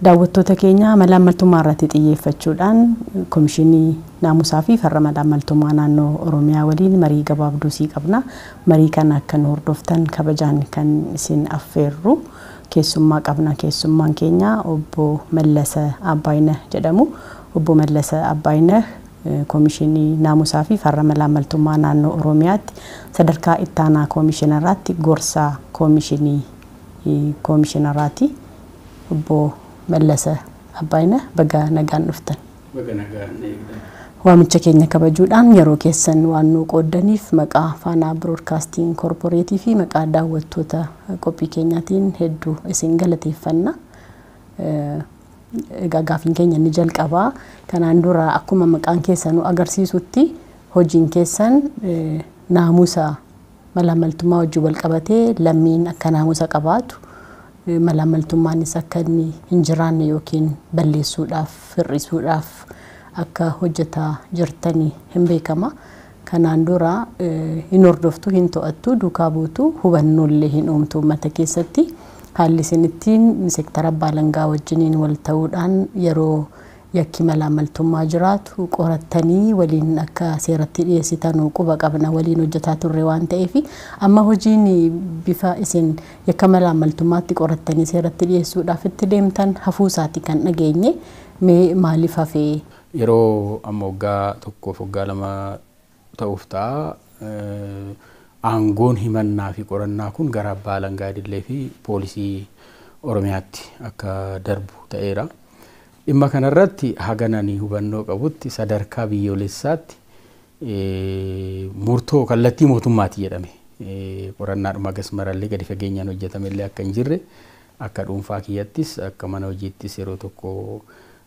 daawwattoota keenya mala ammaltummaa irratti xiyyeeffachuudhaan komishinii naamusaa fi farra mala ammaltummaa naannoo Oromiyaa waliin marii gabaabdusii qabna. Marii kana akka nu hordoftan kabajaan kan isin affeerru keessummaa qabna. Keessummaan keenya obbo Mallasa Abbaayinah jedhamu. Obbo Mallasa Abbaayinah komishinii naamusaa fi farra mala ammaltummaa naannoo Oromiyaatti sadarkaa ittaanaa koomishinaaraatti gorsaa koomishinii koomishinaraati. Obbo መለሰ አባይነህ በጋ ነጋ ንፍተን ዋምቸ ኬኛ ከበጁዳን የሮ ዋኑ ቆደኒፍ መቃ ፋና ብሮድካስቲንግ ኮርፖሬቲቭ መቃ ዳወቶተ ቆጲ ኬኛቲን ሄዱ እሲን ገለቴፈና ጋጋፊን ኬኛ ንጀልቀባ ከናንዱራ አኩመ መቃን ኬሰኑ አገርሲሱቲ ሆጂን ኬሰን ናሙሳ መላመልቱማ ወጁ ወልቀበቴ ለሚን አከናሙሳ ቀባቱ malaamaltummaanis akka inni hin jiraanne yookiin balleessuudhaaf hir'isuudhaaf akka hojjetaa jirtanii hin beekama. Kanaan dura e, hin hordoftu hin to'attu duukaa buutu hubannollee hin uumtu uummata keessatti haalli isin seektara abbaa wajjiniin wal ta'uudhaan yeroo yakki malaamaltummaa jiraatu qorattanii waliin akka seeratti dhiyeessitanuu quba qabna waliin hojjetaa turre waan ta'eef amma hojiin bifa isin yakka malaamaltummaatti qorattanii seeratti dhiyeessuudhaaf itti deemtan hafuusaati kan dhageenye mee maaliif Yeroo amma waggaa tokkoof waggaa lama ta'uuf ta'a. Aangoon himannaa fi qorannaa kun gara abbaa langaa fi poolisii oromiyaatti akka darbu ta'eera. dhimma kanarratti hagananii hubannoo qabutti sadarkaa biyyoolessaatti murtoo kallattii mootummaati jedhame qorannaa dhuma gas marallee gadi fageenyaan hojjetame illee akka hin jirre akka dhuunfaa kiyyattis akka mana hojiittis yeroo tokko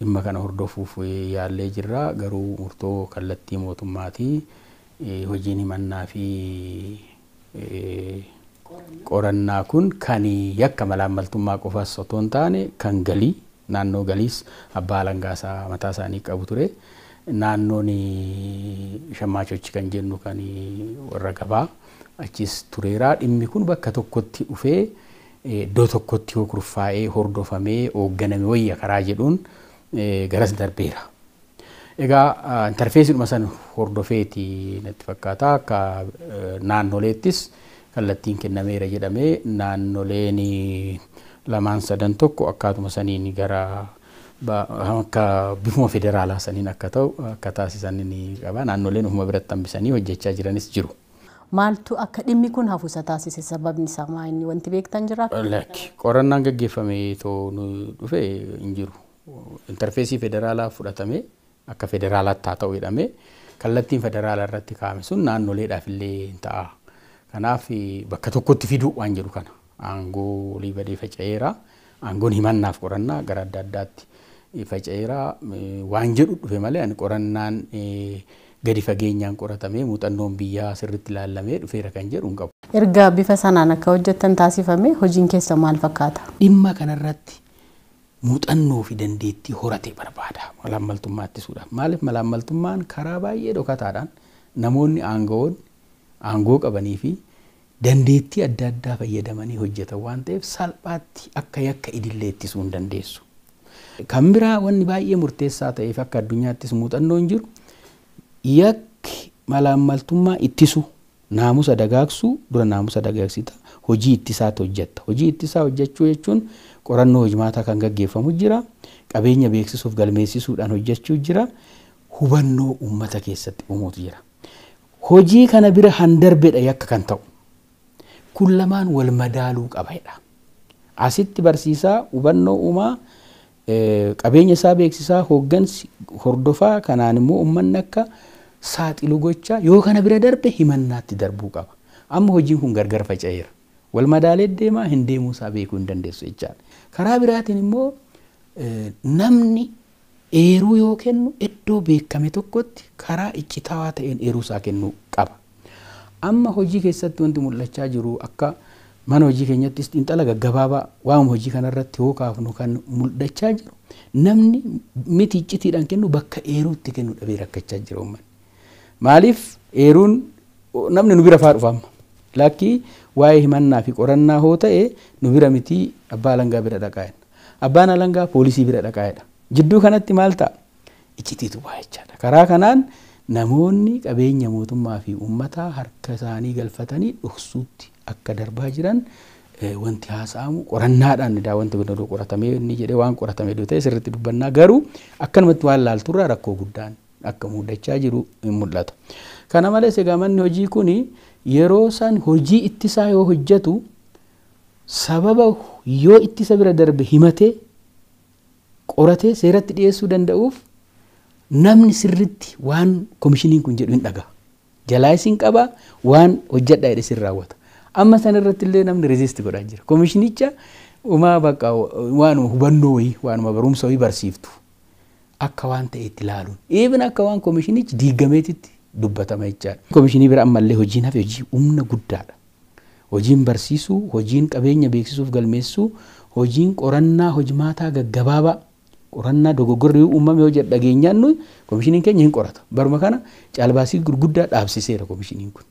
dhimma kana hordofuuf yaallee jirra garuu murtoo kallattii mootummaati hojiin himannaa fi qorannaa kun kan yakka malaammaltummaa qofaas otoo hin taane kan galii naannoo galiis abbaa alangaasaa mataa isaanii qabu ture. naannoon shammaachochi kan jennu kan warra gabaa achis tureeraa dhimmi kun bakka tokkotti dhufee iddoo tokkotti yoo kurfaa'ee hordofamee hoogganame wayya karaa jedhuun garas darbeera. Egaa intarfeesii san hordofeeti natti fakkaata akka naannoleettis kallattiin kennameera jedhamee naannoleen lamaan sadan tokko akkaatuma saniin gara akka bifuma federaalaa saniin akka ta'u akka taasisan ni qaba. Naannoleen ofuma biratti hambisanii hojjechaa jiranis jiru. Maaltu akka dhimmi kun hafuusa taasise sababni isaa maa inni wanti beektan jira? Lakki qorannaan gaggeeffame itoo dhufe hin jiru. Interfeesii federaalaa fudhatame akka federaalaatti haa ta'u jedhame kallattiin federaalaa irratti kaa'ame sun naannoleedhaaf illee hin ta'a. Kanaaf bakka tokkotti fiduu waan jedhu kana. aangoo badee faca'eera. Aangoon himannaaf qorannaa gara adda addaatti e, faca'eeraa e, Waan jedhu dhufe malee ani qorannaan e, gadi fageenyaan qoratamee muuxannoon biyyaa sirritti ilaalamee dhufeera kan jedhu hin qabu. Erga bifa sanaan akka hojjettan taasifame hojiin keessa maal fakkaata? Dhimma kanarratti muuxannoo fi dandeettii horate barbaada malaammaltummaa ittisuudhaaf. Maaliif malaammaltummaan karaa baay'ee dhokataadhaan namoonni aangoon aangoo qabanii fi dandeettii adda addaa fayyadamanii hojjetan waan ta'eef salphaatti akka yakka idilee ittisuu hin dandeessu. Kan biraa wanni baay'ee murteessaa ta'eef akka addunyaattis muuxannoo hin jiru yakki malaammaltummaa ittisu naamusa dagaagsuu dura naamusa dagaagsita hojii ittisaa hojjetta. Hojii ittisaa hojjechuu jechuun qorannoo hojimaataa kan gaggeeffamu jira qabeenya beeksisuuf galmeessisuudhaan hojjechuu jira hubannoo uummata keessatti uumuutu jira. Hojii kana bira handarbedha yakka kan ta'u. kun lamaan wal madaaluu qabaidha. Asitti barsiisaa hubannoo uumaa qabeenya isaa beeksisaa hoggansi hordofaa kanaan immoo uummanni akka saaxilu gochaa yoo kana bira darbe himannaatti darbuu qaba. Amma hojiin kun gargar faca'eera. Wal madaalee deemaa hin deemuu isaa beekuu hin dandeessu jechaadha. Karaa biraatiin immoo namni eeruu yoo kennu iddoo beekame tokkotti karaa iccitawaa ta'een eeruu isaa kennuu qaba. amma hojii keessatti wanti mul'achaa jiru akka mana hojii keenyatti xiinxala gaggabaabaa waam hojii kanarratti yoo kaafnu kan mul'achaa jiru namni miti iccitiidhaan kennu bakka eeruutti kennu dhabee rakkachaa jira uummanni. Maaliif eeruun namni nu bira faa dhufa amma lakkii waa'ee himannaa fi qorannaa hoo ta'e nu bira miti abbaa alangaa bira dhaqaa'edha. Abbaan alangaa poolisii bira dhaqaa'edha. Jidduu kanatti maal ta'a? Iccitiitu waa jechaadha. Karaa kanaan namoonni qabeenya mootummaa fi uummataa harka isaanii galfatanii dhoksuutti akka darbaa jiran wanti haasa'amu qorannaadhaan edaa wanti birmaduu qoratamee inni jedhee waan qoratame ta'e sirriitti dubbannaa garuu akkanumatti waan laaltu irraa rakkoo guddaan akka muddachaa jiru hin mul'ata. Kana malees egaa manni hojii kun yeroo san hojii ittisaa yoo hojjetu sababa yoo ittisa bira darbe himatee qoratee seeratti dhiyeessuu danda'uuf namni sirritti waan komishiniin kun jedhu hin dhaga'a. Jalaayisiin qabaa waan hojjedhaa jedhee isin raawwata. Amma sana irratti illee namni riziisti godhaa jira. Komishinicha umaa bakka waanuma hubannoo wayii waanuma barumsa wayii barsiiftu akka waan ta'e itti ilaaluun. Eebin akka waan komishinichi diigameetitti dubbatama jechaadha. Komishinii bira ammallee hojiin hafe hojii humna guddaadha. Hojiin barsiisuu, hojiin qabeenya beeksisuuf galmeessuu, hojiin qorannaa hojimaataa gaggabaabaa qorannaa dogoggorri uumame yoo jedhu dhageenyaan nuyi komishiniin keenya hin qoratu. Baruma kana caalbaasii gurguddaa dhaabsiseera komishiniin kun.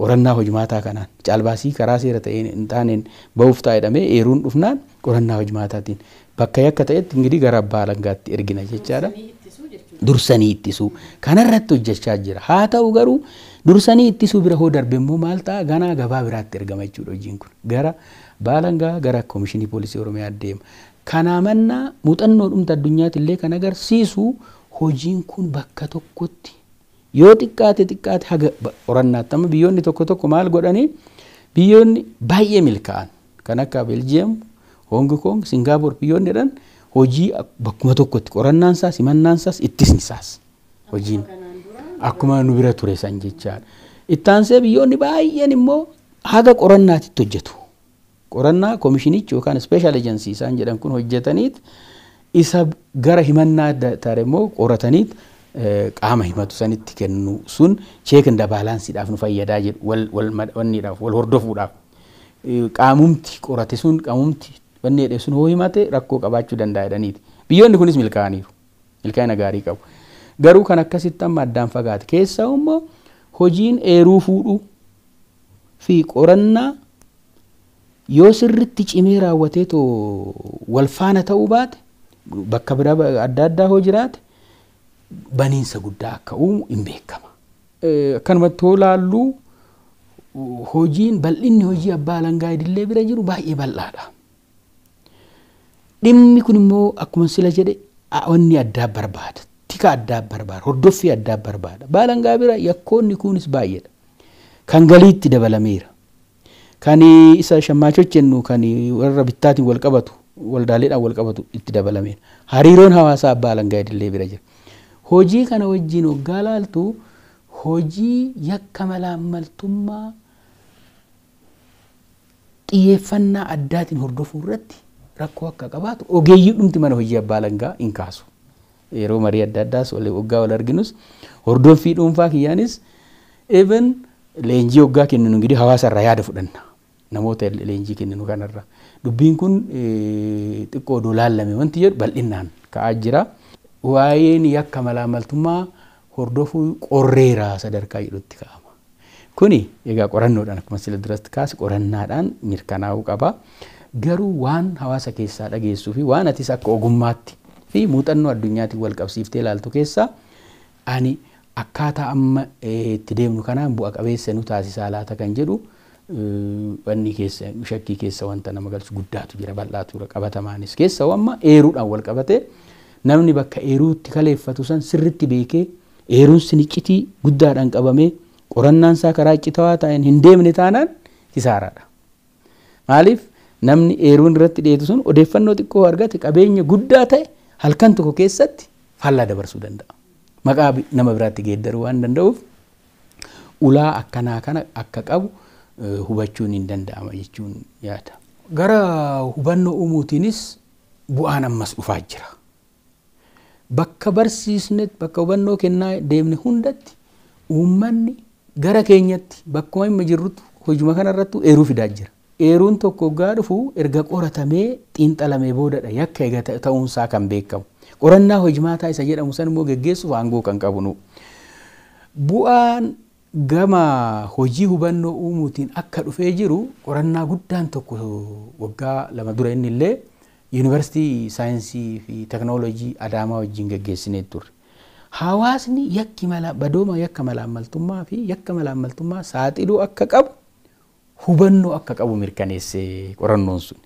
Qorannaa hojimaataa kanaan caalbaasii karaa seera ta'een hin taaneen ba'uuf taa'edhamee eeruun dhufnaan qorannaa hojimaataatiin bakka yakka ta'etti ingirii gara abbaa alangaatti ergina jechaadha. Dursanii ittisuu kanarratti hojjechaa jira. Haa ta'u garuu dursanii ittisuu bira hoo darbe immoo maal ta'a ganaa gabaa biraatti ergama jechuudha hojiin kun gara baalangaa gara komishinii poolisii oromiyaa deema. kanaamanna muuxannoo dhumta addunyaati illee kan agarsiisu hojiin kun bakka tokkotti yoo xiqqaate xiqqaate haga qorannaatti amma biyyoonni tokko tokko maal godhanii biyyoonni baay'ee milkaa'an kan akka Beljiyeem, Hoongi Koong, singaapoor biyyoonni jedhan hojii bakkuma tokkotti qorannaan isaas himannaan isaas ittisni isaas hojiin akkuma nu bira ture san jechaadha. Ittaansee biyyoonni baay'een immoo haga qorannaatitti hojjetu. qorannaa koomishinichi yookaan ispeeshaal eejensii isaan jedhan kun hojjetaniit isa gara himannaa adda taare immoo qorataniit eh, qaama himatu sanitti kennu sun cheek inda baalaansiidhaaf nu fayyadaa jiru wal hordofuudhaaf eh, qaamumti qorate sun qaamumti wanni jedhe sun hoo himate rakkoo qabaachuu danda'a jedhaniiti. Biyyoonni kunis milkaa'aniiru milkaa'ina gaarii qabu. Garuu kan akkasitti amma addaan fagaate keessaa immoo hojiin eeruu fuudhuu fi qorannaa yoo sirritti cimee raawwatee wal faana ta'uu baate bakka bira adda addaa hoo jiraate baniinsa guddaa akka uumu hin beekama. Akkanumatti hoo laalluu hojiin bal'inni hojii abbaa langaa idillee bira jiru baay'ee bal'aadha. Dhimmi kun immoo akkuma sila jedhe onni addaa barbaada. Tika addaa barbaada. Hordoffii addaa barbaada. Baalangaa bira yakkoonni kunis baay'eedha. Kan galiitti dabalameera. kan isa shammaachos jennu kan warra bittaatiin wal qabatu waldaaleedhaan wal qabatu itti dabalameen hariiroon hawaasaa abbaa langaa idillee bira jira. Hojii kana wajjiin waggaa laaltu hojii yakka malaammaltummaa xiyyeeffannaa addaatiin hordofuu irratti rakkoo akka qabaatu ogeeyyii dhumti mana hojii abbaa langaa hin kaasu. Yeroo marii adda addaas waggaa wal arginus hordoffii dhuunfaa kiyyaanis even leenjii waggaa kennu nu gidi hawaasa irraa yaada fudhanna. namoota leenjii kenninu kanarra. Dubbiin kun eh, xiqqoo dolaalame wanti jedhu bal'innaan ka'aa jira. waayeen yakka malaamaltummaa hordofuu qorreeraa sadarkaa jedhutti ka'ama. Kuni egaa qorannoodhaan akkuma sila duratti kaase qorannaadhaan mirkanaa'uu qaba. Garuu waan hawaasa keessaa dhageessuu fi waan atis akka ogummaatti fi muuxannoo addunyaatiin wal qabsiiftee ilaaltu keessaa ani akkaataa amma eh, itti deemnu kanaan bu'a qabeessa nu taasisaa laata kan jedhu wanni keessa shakkii keessa wanta nama galchu guddaatu jira bal'aatu jira qabatamaanis keessa amma eeruudhaan wal qabatee namni bakka eeruutti kaleeffatu san sirritti beekee eeruun sin iccitii guddaadhaan qabamee qorannaan isaa karaa iccitawaa ta'een hin deemne taanaan kisaaraadha. Maaliif namni eeruun irratti dheetu sun odeeffannoo xiqqoo argate qabeenya guddaa ta'e halkan tokko keessatti faallaa dabarsuu danda'a. Maqaa nama biraatti geeddaruu waan danda'uuf ulaa akkanaa kana akka qabu. hubachuun hin danda'ama jechuun yaada. Gara hubannoo uumuutiinis bu'aan ammas dhufaa jira. Bakka barsiisne bakka hubannoo kennaa deemne hundatti uummanni gara keenyatti bakkuma hin jirrutti hojuma kanarrattu eeruu fidaa jira. Eeruun tokko gaa dhufu erga qoratamee xiinxalamee boodadha yakka eega ta'uunsaa kan beekamu. Qorannaa hojimaa taa'isa jedhamu san immoo gaggeessuuf aangoo kan qabu qabnu. Bu'aan gama hojii hubannoo uumuutiin akka dhufee jiru qorannaa guddaan tokko waggaa lama dura inni illee yuunivarsiitii saayinsii fi teknoolojii Adaamaa wajjin gaggeessinee turre. Hawaasni yakki mala badooma yakka malaammaltummaa fi yakka malaammaltummaa saaxiluu akka qabu hubannoo akka qabu mirkaneessee qorannoon sun.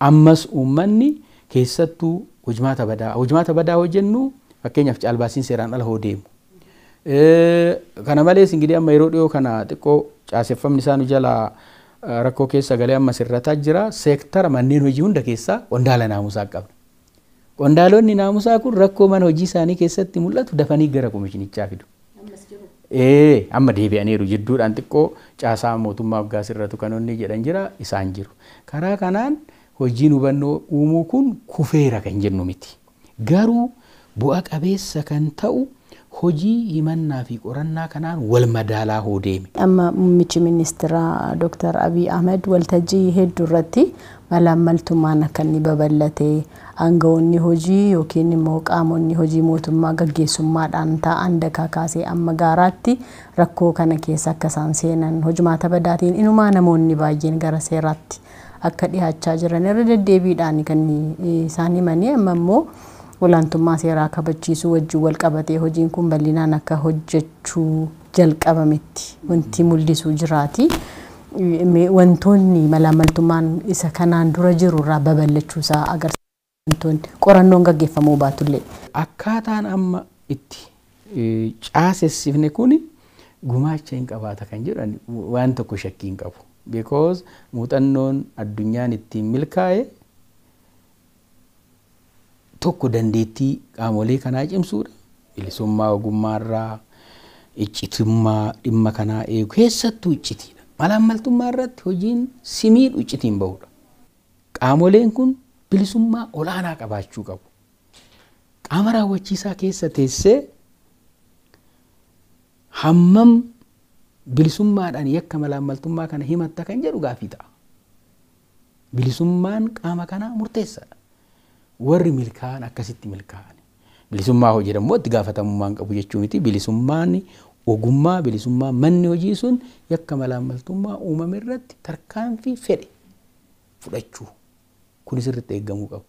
Ammas uummanni keessattuu hojmaata badaa hojmaata badaa hojjennu fakkeenyaaf caalbaasiin seeraan ala hoo deemu Kana malees ingirii amma yeroo dhiyoo kana xiqqoo caaseffamni isaanii jala rakkoo keessa galee amma sirrataa jira. Seektara manneen hojii hunda keessaa qondaala naamusaa qabna. Qondaalonni naamusaa kun rakkoo mana hojii isaanii keessatti mul'atu dafanii gara komishinichaa fidu. Amma deebi'aniiru jidduudhaan xiqqoo caasaa mootummaaf sirratu kan inni jedhan jira isaan jiru. Karaa kanaan hojiin hubannoo uumuu kun kufeera kan jennu miti. Garuu bu'a qabeessa kan ta'u hojii himannaa fi qorannaa kanaan wal madaalaa hoo deeme. Amma muummichi ministeeraa Dr. Abiy Ahmed waltajjii hedduu irratti mala ammaltummaan akka inni babal'ate aangawoonni hojii yookiin immoo qaamonni hojii mootummaa gaggeessummaadhaan ta'an dakaa kaasee amma gaaraatti rakkoo kana keessa akka isaan seenan hojumaata badaatiin inumaa namoonni baay'een gara seeraatti akka dhihaachaa jiran irra deddeebiidhaan kan isaan himanii amma immoo. olaantummaa seeraa kabachiisuu wajjin wal qabatee hojiin kun bal'inaan akka hojjechuu jalqabametti wanti mul'isu jiraati. Wantoonni malaamaltummaan isa kanaan dura jiru irraa babal'achuu isaa agarsiisa. Qorannoon gaggeeffamuu baatullee. Akkaataan amma itti e, caasessifne kun gumaacha hin qabaata kan jedhan waan tokko shakkii qabu. Because muuxannoon addunyaan ittiin milkaa'e tokko dandeettii qaamolee kanaa cimsudha Bilisummaa ogummaarra iccitummaa dhimma kanaa eegu keessattuu iccitiidha. Malaammaltummaa irratti hojiin simii iccitiin bahudha. Qaamoleen kun bilisummaa olaanaa qabaachuu qabu. Qaama raawwachiisaa keessa teessee hammam bilisummaadhaan yakka malaammaltummaa kana himatta kan jedhu gaaffii ta'a. Bilisummaan qaama kanaa murteessadha. warri milkaa'an akkasitti milkaa'an. Bilisummaa hojii immoo itti gaafatamummaan qabu jechuun miti bilisummaan ogummaa bilisummaa manni hojii sun yakka malaamaltummaa uumame irratti tarkaanfii fedhe fudhachuu kunis irratti eeggamuu qabu.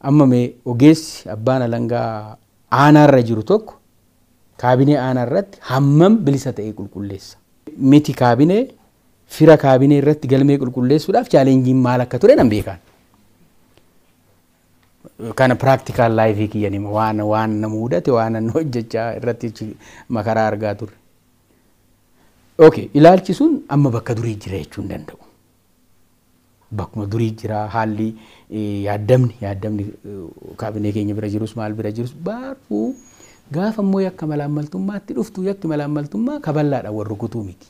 Amma mee ogeessi abbaan alangaa aanaa irra jiru tokko kaabinee irratti hammam bilisa ta'e qulqulleessa. Miti kaabinee fira kaabinee irratti galmee qulqulleessuudhaaf chaalenjii maal akka ture nan beekaan. kana piraaktiikaal laayifii kiyyan hima waan waan nama mudate waan nama hojjechaa irratti makaraa argaa turre. Okay, ilaalchi sun amma bakka durii jira jechuu hin danda'u. Bakkuma durii jira haalli e, yaaddamni yaaddamni e, kaabinee keenya bira jirus maal bira jirus baarfuu gaafa immoo yakka malaammaltummaatti dhuftu yakki malaammaltummaa kaballaadha wal rukutuu miti.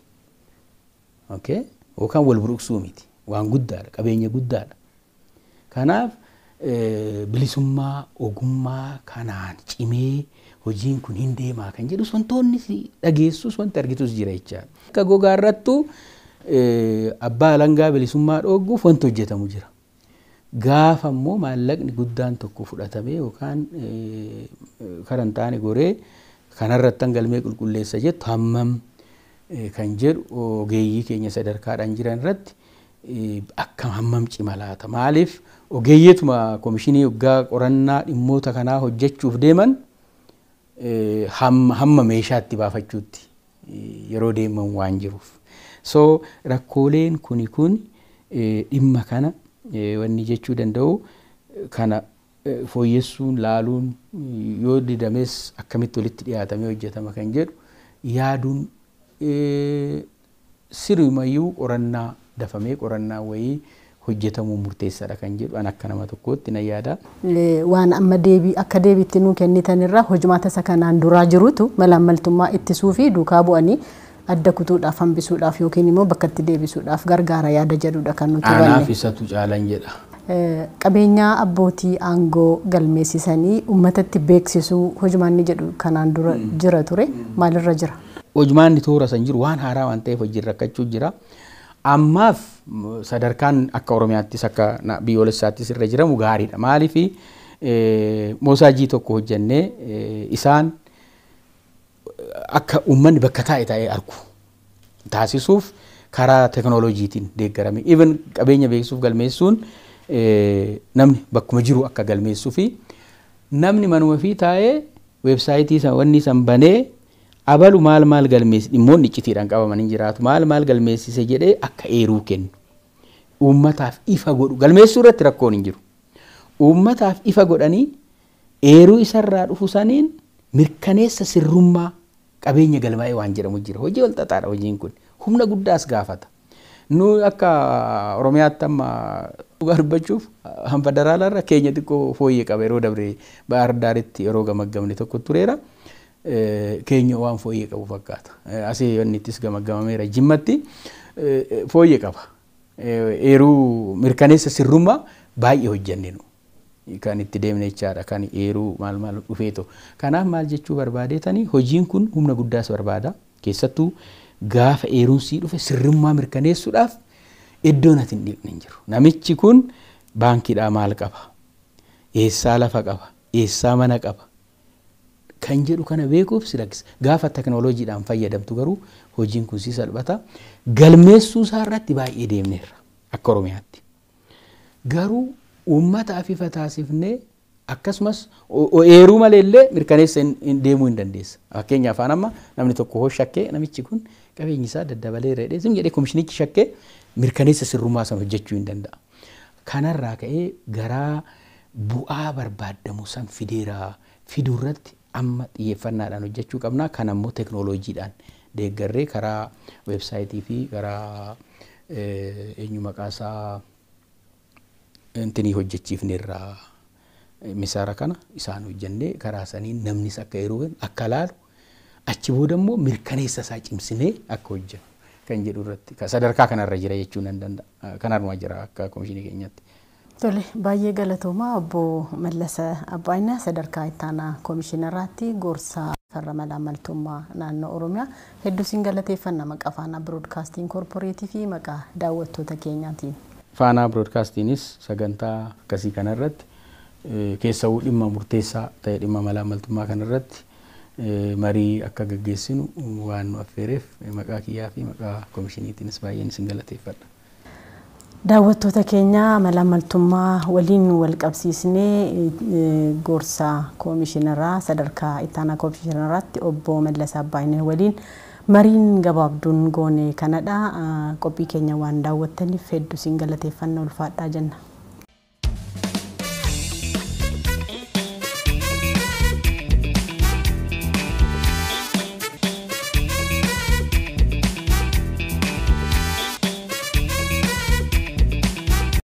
Okay? Yookaan wal buruksuu miti. Waan guddaadha. Qabeenya guddaadha. Kanaaf bilisummaa ogummaa kanaan cimee hojiin kun hin deemaa kan jedhu wantoonni dhageessus wanti argitus jira jechaadha. Akka gogaa irrattu abbaa alangaa bilisummaa dhoogguuf wanti hojjetamu jira. Gaafa immoo maallaqni guddaan tokko fudhatamee yookaan karan taane goree kanarratti hangalmee qulqulleessa jettu hammam kan jedhu ogeeyyii keenya sadarkaadhaan jiran irratti akka hammam cimalaata maaliif ogeeyyeetuma koomishinii waggaa qorannaa dhimmoota kanaa hojjechuuf deeman e, hamma meeshaatti baafachuutti e, yeroo deeman waan jiruuf. rakkooleen kuni kun e, dhimma kana wanni jechuu danda'u kana fooyyessuun laaluun yoo didames akkamitti walitti dhiyaatamee hojjetama kan jedhu yaaduun sirumayyuu qorannaa dafamee qorannaa wayii hojjetamuu dha kan jedhu an akka nama tokkootti yaada. Waan amma deebii akka deebiitti nuu kennitan irraa isa kanaan duraa jirutu mala ittisuu fi duukaa bu'anii adda kutuudhaaf hambisuudhaaf yookiin immoo bakkatti deebisuudhaaf gargaara yaada kan nuti isatu caalan jedha. Qabeenyaa abbootii aangoo galmeessisanii uummatatti beeksisuu hojumaan jedhu kanaan dura jira ture maalirra jira? toora san jiru waan haaraa waan ta'eef hojii rakkachuu jira. ammaaf sadarkaan akka Oromiyaattis akka biyyoolessaattis irra jiramu gaariidha. Maaliif moosaajii tokko hojjennee isaan akka uummanni bakka taa'e taa'ee argu taasisuuf karaa teknooloojiitiin deeggarame. Even qabeenya beeksisuuf galmeessuun namni bakkuma jiru akka galmeessuu fi namni manuma fi taa'ee weebsaayitii wanni san banee abalu maal maal galmeessi dhimmoonni iccitiidhaan qabamanii jiraatu maal maal galmeessise jedhee akka eeruu kennu uummataaf ifa godhu galmeessuu irratti rakkoon hin jiru uummataaf ifa godhanii eeruu isarraa dhufu saniin mirkaneessa sirrummaa qabeenya galmaa'ee waan jedhamu jira hojii wal xaxaadha hojiin kun humna guddaas gaafata nu akka oromiyaatti amma garbachuuf hanfadaraalaarra keenya xiqqoo fooyyee qaba yeroo dabree ba'aardaaritti yeroo gamaggamne tokko tureera. keenya waan fooyyee qabu fakkaata. Asee yoonni ittis gamagamameera jimmatti e, e, fooyyee qaba. E, eeruu mirkaneessa sirrummaa baay'ee hojjenne Kan itti deemne jechaadha. Kan eeruu maal maal dhufeeto. Kanaaf maal jechuu barbaadeetanii hojiin kun humna guddaas barbaada. Keessattuu gaafa eerumsii dhufe sirrummaa mirkaneessuudhaaf iddoon ati hin jiru. Namichi kun baankiidhaa maal qaba? Eessaa lafa qaba? Eessaa mana qaba? kan jedhu kana beekuuf si lakkisa. Gaafa teknooloojiidhaan fayyadamtu garuu hojiin kun si salphata. Galmeessuu isaa irratti baay'ee deemneerra akka Oromiyaatti. Garuu uummataaf ifa taasifnee akkasumas eeruu malee illee mirkaneessa deemuu hin dandeessa. Fakkeenya afaan amma namni tokko hoo shakkee namichi kun qabeenyi isaa daddabalee reedhee jedhee komishinichi shakkee mirkaneessa sirrummaa sana hojjechuu hin danda'a. Kanarraa ka'ee garaa bu'aa barbaadamuu san fideera fiduu irratti amma xiyyeeffannaadhaan hojjechuu qabnaa. Kan ammoo teknooloojiidhaan deeggarree karaa weebsaayitii fi karaa eh, eenyu maqaasaa intinii hojjechiifneerraa eh, misaara kana isaan hojjennee karaa saniin namnis akka yeroo akka laalu achi immoo mirkaneessa isaa cimsinee akka hojjennu kan jedhu irratti sadarkaa kanarra jira jechuun nan danda'a. jira akka komishinii keenyatti. Tole baay'ee galatooma obbo Mallas Abbaayyaa sadarkaa ittaanaa koomishinaraatti gorsaa farra madaamaltummaa naannoo Oromiyaa hedduu siin galateeffanna maqaa faanaa biroodkaastiin koorporeetii fi maqaa daawwattoota keenyaatiin. Faanaa biroodkaastiinis sagantaa akkasii kanarratti keessawuu dhimma murteessaa ta'e dhimma madaamaltummaa kanarratti marii akka gaggeessinu waan nu affeereef maqaa kiyyaa fi maqaa koomishiniitiinis baay'een isin galateeffadha. Daawwattoota keenya mala maltummaa waliin wal qabsiisnee e, gorsaa koomishinaraa sadarkaa ittaanaa koomishinaraatti obbo Mallas Abbaayinee waliin mariin gabaabduun goone kanadha. Qophii keenya waan daawwattaniif hedduu siin galateeffannaa ulfaadhaa jenna.